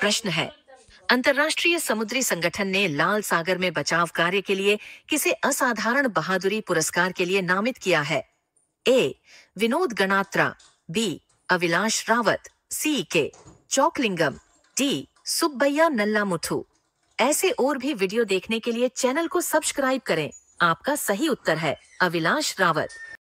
प्रश्न है अंतर्राष्ट्रीय समुद्री संगठन ने लाल सागर में बचाव कार्य के लिए किसे असाधारण बहादुरी पुरस्कार के लिए नामित किया है A Vinod Ganatra B Avilash Rawat C K Chokkalingam D Subbaiah नल्ला मुथु ऐसे और भी वीडियो देखने के लिए चैनल को सब्सक्राइब करें आपका सही उत्तर है अविलाश रावत